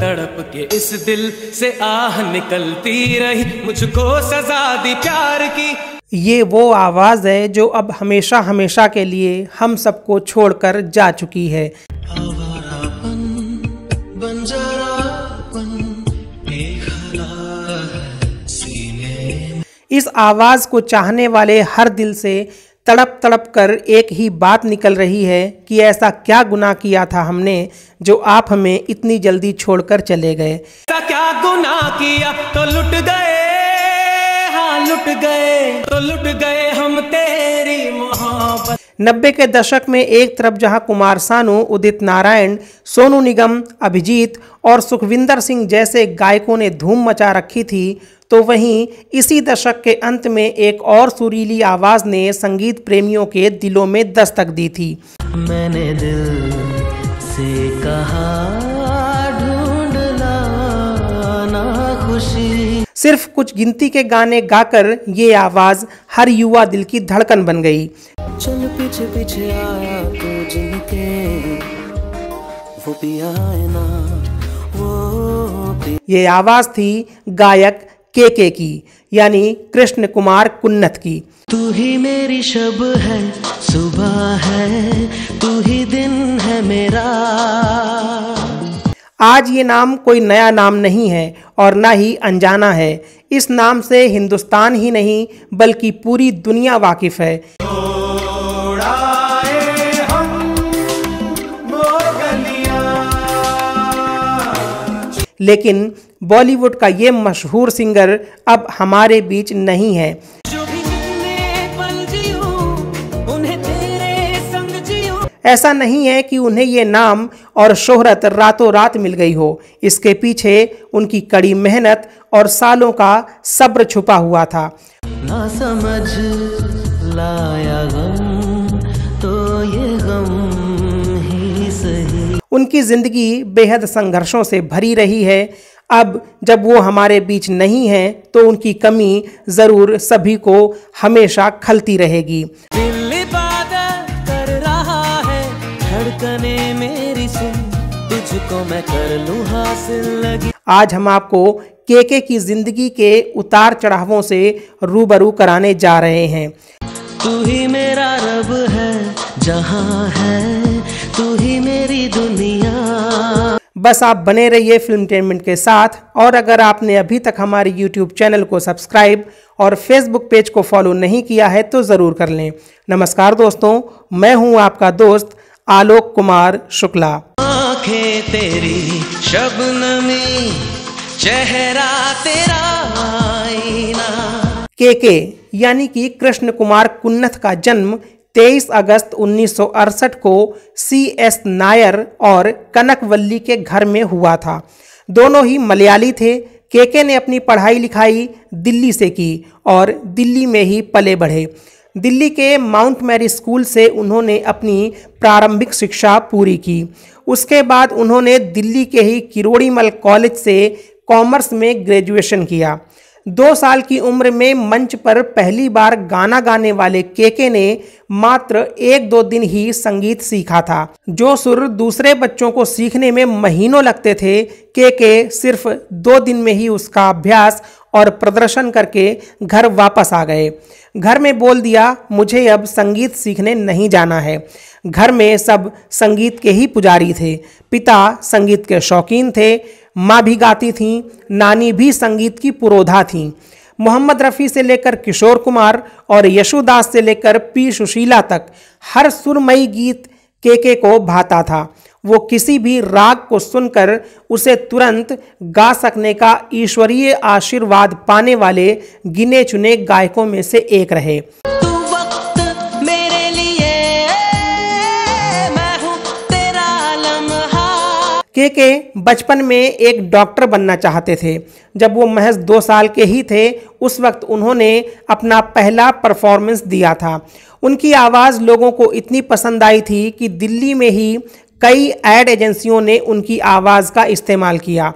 तड़प के इस दिल से आह निकलती रही मुझको सजा दी प्यार की ये वो आवाज़ है जो अब हमेशा हमेशा के लिए हम सबको छोड़कर जा चुकी है इस आवाज़ को चाहने वाले हर दिल से तड़प तड़प कर एक ही बात निकल रही है कि ऐसा क्या गुनाह किया था हमने जो आप हमें इतनी जल्दी छोड़कर चले गए ऐसा क्या गुनाह किया तो लुट गए हाँ लुट गए तो लुट गए नब्बे के दशक में एक तरफ जहां कुमार सानू उदित नारायण सोनू निगम अभिजीत और सुखविंदर सिंह जैसे गायकों ने धूम मचा रखी थी तो वहीं इसी दशक के अंत में एक और सुरीली आवाज़ ने संगीत प्रेमियों के दिलों में दस्तक दी थी मैंने दिल से कहा खुशी सिर्फ कुछ गिनती के गाने गाकर ये आवाज हर युवा दिल की धड़कन बन गई पीछे पीछे आया तू तो जिनके वो भी आए ना वो भी ये आवाज थी गायक के के की यानी कृष्ण कुमार कुन्नत की तू ही मेरी शब है सुबह है तू ही दिन है मेरा आज ये नाम कोई नया नाम नहीं है और ना ही अनजाना है इस नाम से हिंदुस्तान ही नहीं बल्कि पूरी दुनिया वाकिफ है लेकिन बॉलीवुड का ये मशहूर सिंगर अब हमारे बीच नहीं है ऐसा नहीं है कि उन्हें ये नाम और शोहरत रातों रात मिल गई हो इसके पीछे उनकी कड़ी मेहनत और सालों का सब्र छुपा हुआ था ना समझ लाया उनकी ज़िंदगी बेहद संघर्षों से भरी रही है अब जब वो हमारे बीच नहीं हैं तो उनकी कमी ज़रूर सभी को हमेशा खलती रहेगी आज हम आपको केके की जिंदगी के उतार चढ़ावों से रूबरू कराने जा रहे हैं तू ही मेरा रब है जहां है तू ही मेरी दुनिया बस आप बने रहिए फिल्म टेनमेंट के साथ और अगर आपने अभी तक हमारे यूट्यूब चैनल को सब्सक्राइब और फेसबुक पेज को फॉलो नहीं किया है तो ज़रूर कर लें नमस्कार दोस्तों मैं हूं आपका दोस्त आलोक कुमार शुक्ला आंखें तेरी शबनमी चेहरा तेरा आईना के के यानी कि कृष्ण कुमार कुन्नथ का जन्म 23 अगस्त उन्नीस को सी एस नायर और कनकवल्ली के घर में हुआ था दोनों ही मलयाली थे केके ने अपनी पढ़ाई लिखाई दिल्ली से की और दिल्ली में ही पले बढ़े दिल्ली के माउंट मैरी स्कूल से उन्होंने अपनी प्रारंभिक शिक्षा पूरी की उसके बाद उन्होंने दिल्ली के ही किरोड़ीमल कॉलेज से कॉमर्स में ग्रेजुएशन किया दो साल की उम्र में मंच पर पहली बार गाना गाने वाले केके ने मात्र एक दो दिन ही संगीत सीखा था जो सुर दूसरे बच्चों को सीखने में महीनों लगते थे केके सिर्फ दो दिन में ही उसका अभ्यास और प्रदर्शन करके घर वापस आ गए घर में बोल दिया मुझे अब संगीत सीखने नहीं जाना है घर में सब संगीत के ही पुजारी थे पिता संगीत के शौकीन थे माँ भी गाती थी नानी भी संगीत की पुरोधा थीं मोहम्मद रफ़ी से लेकर किशोर कुमार और यशोदास से लेकर पी सुशीला तक हर सुरमई गीत के के को भाता था वो किसी भी राग को सुनकर उसे तुरंत गा सकने का ईश्वरीय आशीर्वाद पाने वाले गिने चुने गायकों में से एक रहे के के बचपन में एक डॉक्टर बनना चाहते थे जब वो महज दो साल के ही थे उस वक्त उन्होंने अपना पहला परफॉर्मेंस दिया था उनकी आवाज़ लोगों को इतनी पसंद आई थी कि दिल्ली में ही कई एड एजेंसियों ने उनकी आवाज़ का इस्तेमाल किया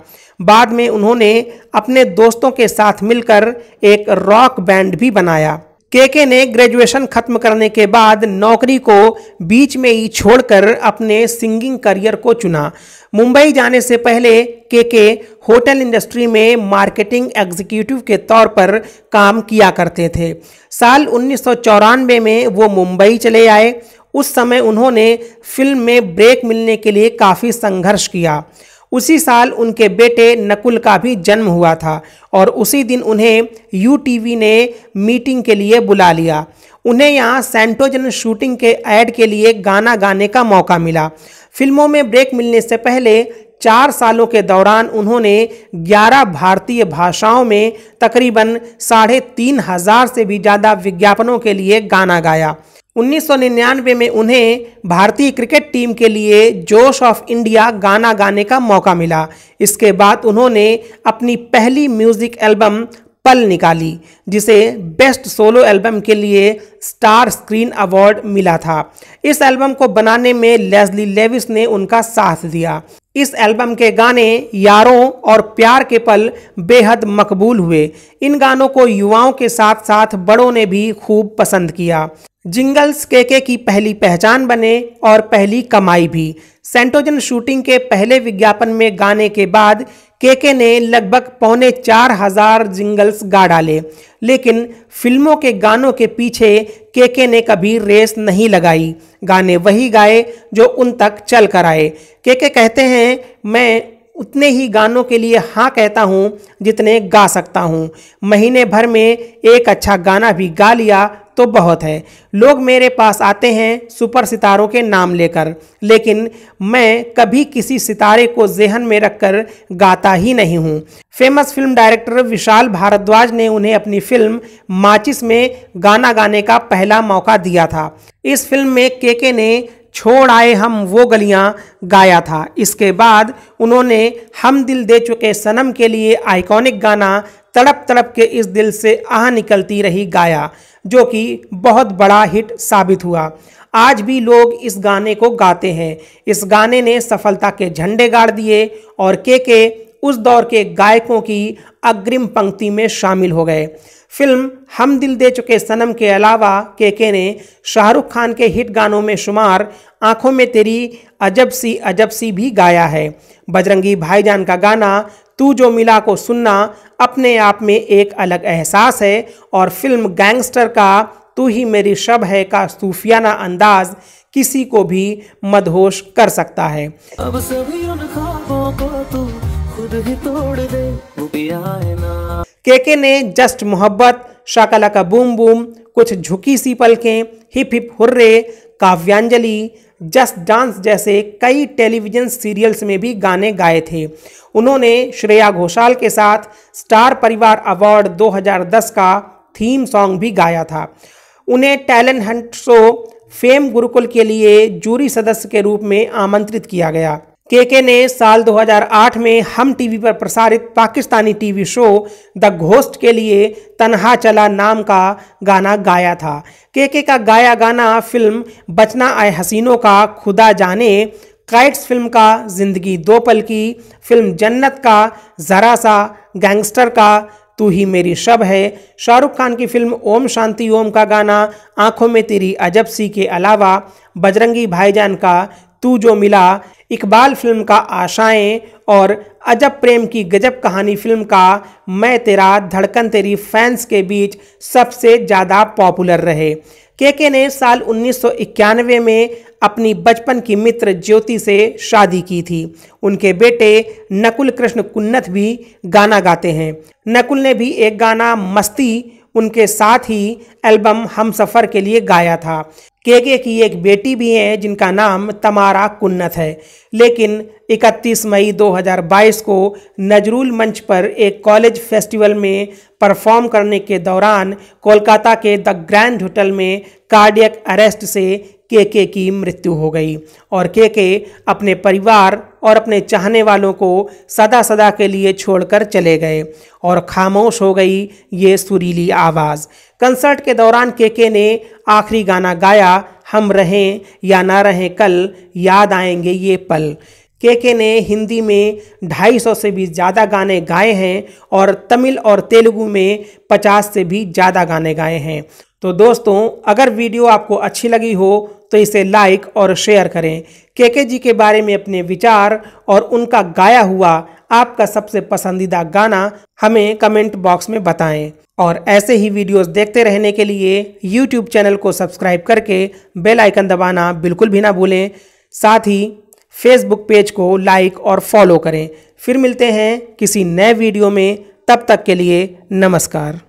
बाद में उन्होंने अपने दोस्तों के साथ मिलकर एक रॉक बैंड भी बनाया केके ने ग्रेजुएशन खत्म करने के बाद नौकरी को बीच में ही छोड़कर अपने सिंगिंग करियर को चुना मुंबई जाने से पहले केके होटल इंडस्ट्री में मार्केटिंग एग्जीक्यूटिव के तौर पर काम किया करते थे साल उन्नीस में वो मुंबई चले आए उस समय उन्होंने फिल्म में ब्रेक मिलने के लिए काफ़ी संघर्ष किया उसी साल उनके बेटे नकुल का भी जन्म हुआ था और उसी दिन उन्हें यू ने मीटिंग के लिए बुला लिया उन्हें यहाँ सेंटोजन शूटिंग के ऐड के लिए गाना गाने का मौका मिला फिल्मों में ब्रेक मिलने से पहले चार सालों के दौरान उन्होंने 11 भारतीय भाषाओं में तकरीबन साढ़े तीन हज़ार से भी ज़्यादा विज्ञापनों के लिए गाना गाया 1999 में उन्हें भारतीय क्रिकेट टीम के लिए जोश ऑफ इंडिया गाना गाने का मौका मिला इसके बाद उन्होंने अपनी पहली म्यूजिक एल्बम पल निकाली जिसे बेस्ट सोलो एल्बम के लिए स्टार स्क्रीन अवार्ड मिला था इस एल्बम को बनाने में लेजली लेविस ने उनका साथ दिया इस एल्बम के गाने यारों और प्यार के पल बेहद मकबूल हुए इन गानों को युवाओं के साथ साथ बड़ों ने भी खूब पसंद किया जिंगल्स केके की पहली पहचान बने और पहली कमाई भी सेंटोजन शूटिंग के पहले विज्ञापन में गाने के बाद केके ने लगभग पौने चार हजार जिंगल्स गा डाले लेकिन फिल्मों के गानों के पीछे केके ने कभी रेस नहीं लगाई गाने वही गाए जो उन तक चल कर आए केके कहते हैं मैं उतने ही गानों के लिए हाँ कहता हूँ जितने गा सकता हूँ महीने भर में एक अच्छा गाना भी गा लिया तो बहुत है लोग मेरे पास आते हैं सुपर सितारों के नाम लेकर लेकिन मैं कभी किसी सितारे को जहन में रखकर गाता ही नहीं हूँ famous film director Vishal Bhardwaj ने उन्हें अपनी फिल्म माचिस में गाना गाने का पहला मौका दिया था इस फिल्म में केके ने छोड़ आए हम वो गलियां गाया था इसके बाद उन्होंने हम दिल दे चुके सनम के लिए आइकॉनिक गाना तड़प तड़प के इस दिल से आह निकलती रही गाया जो कि बहुत बड़ा हिट साबित हुआ आज भी लोग इस गाने को गाते हैं इस गाने ने सफलता के झंडे गाड़ दिए और के के उस दौर के गायकों की अग्रिम पंक्ति में शामिल हो गए फिल्म हम दिल दे चुके सनम के अलावा के के ने शाहरुख खान के हिट गानों में शुमार आंखों में तेरी अजब सी अजब सी भी गाया है बजरंगी भाईजान का गाना तू जो मिला को सुनना अपने आप में एक अलग एहसास है और फिल्म गैंगस्टर का तू ही मेरी शब है का सूफियाना अंदाज किसी को भी मदहोश कर सकता है अब सभी उन को तू खुद ही तोड़ दे वो भी आए ना केके ने जस्ट मोहब्बत शाकला का बूम बूम कुछ झुकी सी पलकें hip hip hurray Kavyanjali just dance जैसे कई टेलीविजन सीरियल्स में भी गाने गाए थे उन्होंने श्रेया घोषाल के साथ स्टार परिवार अवार्ड 2010 का थीम सॉन्ग भी गाया था उन्हें talent hunt show fame Gurukul के लिए जूरी सदस्य के रूप में आमंत्रित किया गया केके ने साल 2008 में हम टीवी पर प्रसारित पाकिस्तानी टीवी शो द घोस्ट के लिए तनहा चला नाम का गाना गाया था केके का गाया गाना फिल्म बचना आए हसीनों का खुदा जाने काइट्स फिल्म का जिंदगी दो पल की फिल्म जन्नत का जरा सा गैंगस्टर का तू ही मेरी शब है शाहरुख खान की फिल्म ओम शांति ओम का गाना आंखों में तेरी अजब सी के अलावा बजरंगी भाईजान का तू जो मिला इकबाल फिल्म का आशाएं और अजब प्रेम की गजब कहानी फिल्म का मैं तेरा धड़कन तेरी फैंस के बीच सबसे ज़्यादा पॉपुलर रहे केके ने साल उन्नीस में अपनी बचपन की मित्र ज्योति से शादी की थी उनके बेटे नकुल कृष्ण कुन्नत भी गाना गाते हैं नकुल ने भी एक गाना मस्ती उनके साथ ही एल्बम हम सफ़र के लिए गाया था केके की एक बेटी भी है जिनका नाम तमारा कुन्नत है लेकिन 31 मई 2022 को नजरुल मंच पर एक कॉलेज फेस्टिवल में परफॉर्म करने के दौरान कोलकाता के द ग्रैंड होटल में कार्डियक अरेस्ट से के के की मृत्यु हो गई और के के अपने परिवार और अपने चाहने वालों को सदा सदा के लिए छोड़कर चले गए और खामोश हो गई ये सुरीली आवाज़ कंसर्ट के दौरान के के ने आखिरी गाना गाया हम रहें या ना रहें कल याद आएंगे ये पल के के ने हिंदी में 250 से भी ज़्यादा गाने गाए हैं और तमिल और तेलुगु में 50 से भी ज़्यादा गाने गाए हैं तो दोस्तों अगर वीडियो आपको अच्छी लगी हो तो इसे लाइक और शेयर करें केके जी के बारे में अपने विचार और उनका गाया हुआ आपका सबसे पसंदीदा गाना हमें कमेंट बॉक्स में बताएं और ऐसे ही वीडियोस देखते रहने के लिए यूट्यूब चैनल को सब्सक्राइब करके बेल आइकन दबाना बिल्कुल भी ना भूलें साथ ही फेसबुक पेज को लाइक और फॉलो करें फिर मिलते हैं किसी नए वीडियो में तब तक के लिए नमस्कार